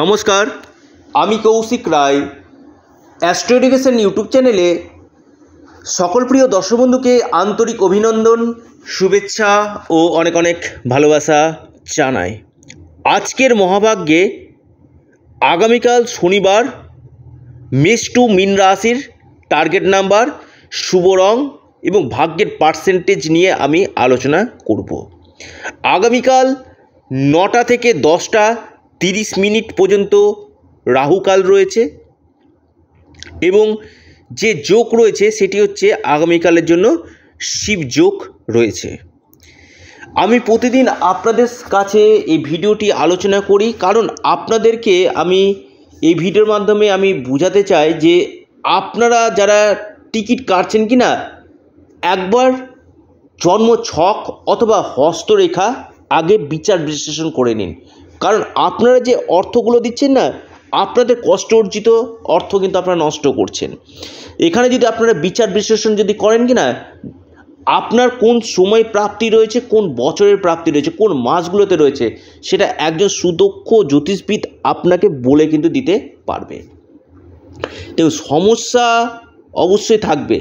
নমস্কার আমি Koushik Roy Astro Education YouTube চ্যানেলে সকল প্রিয় দর্শক বন্ধুকে আন্তরিক অভিনন্দন শুভেচ্ছা ও অনেক অনেক ভালোবাসা জানাই আজকের মহাভাগ্যে আগামীকাল শনিবার মেষ টু মিন রাশির টার্গেট নাম্বার শুভ রং এবং ভাগ্যের পার্সেন্টেজ নিয়ে আমি আলোচনা করব আগামীকাল নটা থেকে দশটা তিরিশ মিনিট পর্যন্ত রাহুকাল রয়েছে এবং যে যোগ রয়েছে সেটি হচ্ছে আগামীকালের জন্য শিব যোগ রয়েছে আমি প্রতিদিন আপনাদের কাছে এই ভিডিওটি আলোচনা করি কারণ আপনাদেরকে আমি এই ভিডিওর মাধ্যমে আমি বোঝাতে চাই যে আপনারা যারা টিকিট কাটছেন কি না একবার জন্ম ছক অথবা হস্তরেখা আগে বিচার বিশ্লেষণ করে নিন কারণ আপনারা যে অর্থগুলো দিচ্ছেন না আপনাদের কষ্ট অর্জিত অর্থ কিন্তু আপনারা নষ্ট করছেন এখানে যদি আপনারা বিচার বিশ্লেষণ যদি করেন কি না আপনার কোন সময় প্রাপ্তি রয়েছে কোন বছরের প্রাপ্তি রয়েছে কোন মাসগুলোতে রয়েছে সেটা একজন সুদক্ষ জ্যোতিষবিদ আপনাকে বলে কিন্তু দিতে পারবে তো সমস্যা অবশ্যই থাকবে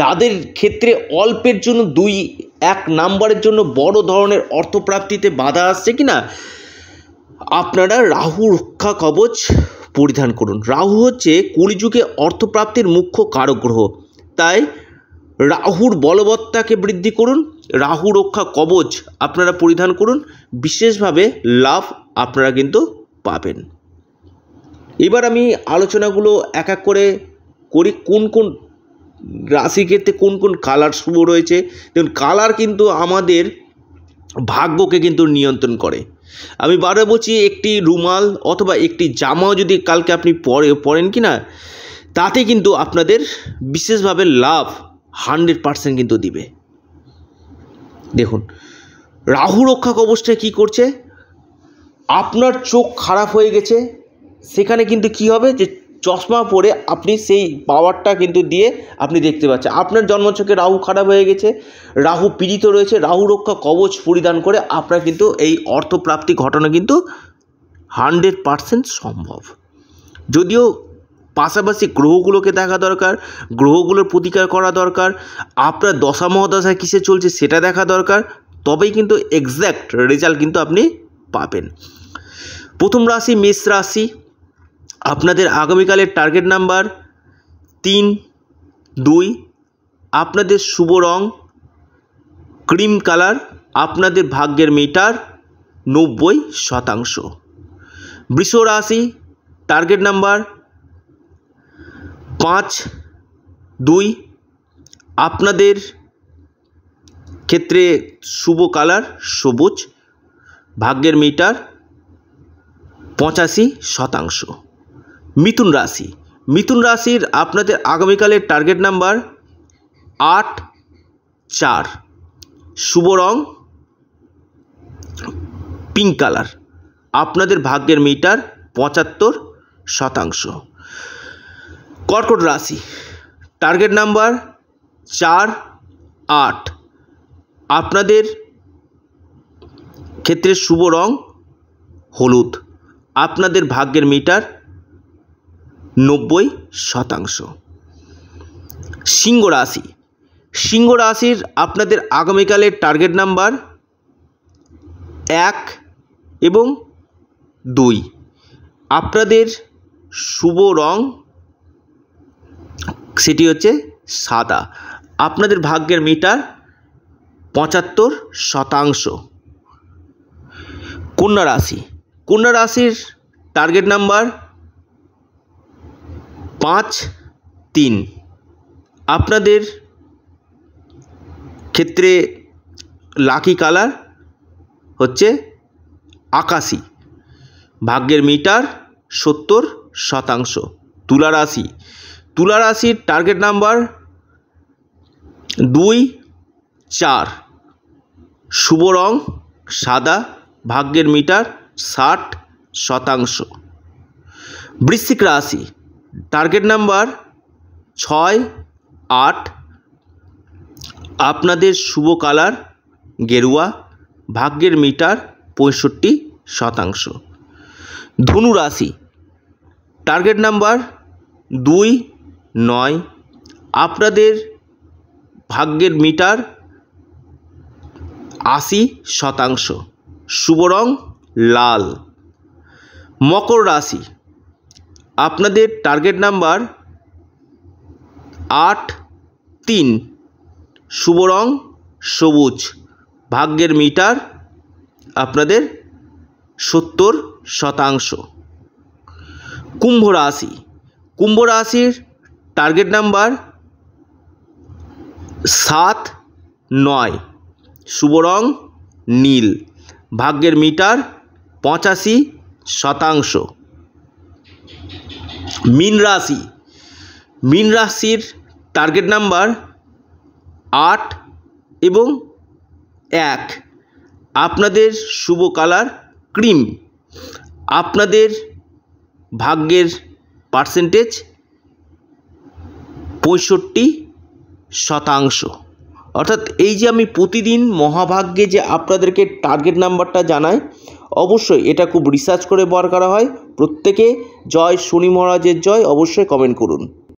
যাদের ক্ষেত্রে অল্পের জন্য দুই এক নাম্বারের জন্য বড় ধরনের অর্থপ্রাপ্তিতে বাধা আসছে কি না আপনারা রাহু রক্ষা কবচ পরিধান করুন রাহু হচ্ছে কলিযুগে অর্থপ্রাপ্তির মুখ্য কারক গ্রহ তাই রাহুর বলবত্তাকে বৃদ্ধি করুন রাহু রক্ষা কবচ আপনারা পরিধান করুন বিশেষভাবে লাভ আপনারা কিন্তু পাবেন এবার আমি আলোচনাগুলো এক এক করে করি কোন কোন রাশি ক্ষেত্রে কোন কোন কালার শুভ রয়েছে দেখুন কালার কিন্তু আমাদের ভাগ্যকে কিন্তু নিয়ন্ত্রণ করে আমি বারে বলছি একটি রুমাল অথবা একটি জামাও যদি কালকে আপনি পরে পরেন কি না তাতে কিন্তু আপনাদের বিশেষভাবে লাভ হান্ড্রেড পার্সেন্ট কিন্তু দিবে দেখুন রাহু রক্ষা অবস্থায় কী করছে আপনার চোখ খারাপ হয়ে গেছে সেখানে কিন্তু কি হবে যে চশমা পরে আপনি সেই পাওয়ারটা কিন্তু দিয়ে আপনি দেখতে পাচ্ছেন আপনার জন্মচকে রাহু খারাপ হয়ে গেছে রাহু পীড়িত রয়েছে রাহু রক্ষা কবচ পরিধান করে আপনার কিন্তু এই অর্থপ্রাপ্তি ঘটনা কিন্তু হান্ড্রেড পারসেন্ট সম্ভব যদিও পাশাপাশি গ্রহগুলোকে দেখা দরকার গ্রহগুলোর প্রতিকার করা দরকার আপনার দশা মহাদশা কিসে চলছে সেটা দেখা দরকার তবেই কিন্তু এক্স্যাক্ট রেজাল্ট কিন্তু আপনি পাবেন প্রথম রাশি মেষ রাশি আপনাদের আগামীকালের টার্গেট নাম্বার তিন দুই আপনাদের শুভ রং ক্রিম কালার আপনাদের ভাগ্যের মিটার নব্বই শতাংশ বৃষ রাশি টার্গেট নাম্বার পাঁচ দুই আপনাদের ক্ষেত্রে শুভ কালার সবুজ ভাগ্যের মিটার পঁচাশি শতাংশ মিথুন রাশি মিথুন রাশির আপনাদের আগামীকালের টার্গেট নাম্বার আট চার শুভ রং পিঙ্ক কালার আপনাদের ভাগ্যের মিটার পঁচাত্তর শতাংশ কর্কট রাশি টার্গেট নাম্বার চার আট আপনাদের ক্ষেত্রে শুভ রং হলুদ আপনাদের ভাগ্যের মিটার নব্বই শতাংশ সিংহ রাশি সিংহ রাশির আপনাদের আগামীকালের টার্গেট নাম্বার এক এবং দুই আপনাদের শুভ রং সেটি হচ্ছে সাদা আপনাদের ভাগ্যের মিটার পঁচাত্তর শতাংশ কন্যা রাশি কন্যা রাশির টার্গেট নাম্বার পাঁচ তিন আপনাদের ক্ষেত্রে লাকি কালার হচ্ছে আকাশি ভাগ্যের মিটার সত্তর শতাংশ তুলা রাশি তুলা রাশির টার্গেট নাম্বার দুই চার শুভ রং সাদা ভাগ্যের মিটার ষাট শতাংশ বৃশ্চিক রাশি টার্গেট নাম্বার ছয় আট আপনাদের শুভ কালার গেরুয়া ভাগ্যের মিটার পঁয়ষট্টি শতাংশ ধনু রাশি টার্গেট নাম্বার দুই নয় আপনাদের ভাগ্যের মিটার আশি শতাংশ শুভ রং লাল মকর রাশি আপনাদের টার্গেট নাম্বার আট তিন শুভ রং সবুজ ভাগ্যের মিটার আপনাদের সত্তর শতাংশ কুম্ভ রাশি কুম্ভ রাশির টার্গেট নাম্বার সাত নয় শুভ রং নীল ভাগ্যের মিটার পঁচাশি শতাংশ মিন রাশি মিন রাশির টার্গেট নাম্বার আট এবং এক আপনাদের শুভ কালার ক্রিম আপনাদের ভাগ্যের পার্সেন্টেজ পঁয়ষট্টি শতাংশ অর্থাৎ এই যে আমি প্রতিদিন মহাভাগ্যে যে আপনাদেরকে টার্গেট নাম্বারটা জানাই অবশ্যই এটা খুব রিসার্চ করে বার করা হয় প্রত্যেকে জয় শনি মহারাজের জয় অবশ্যই কমেন্ট করুন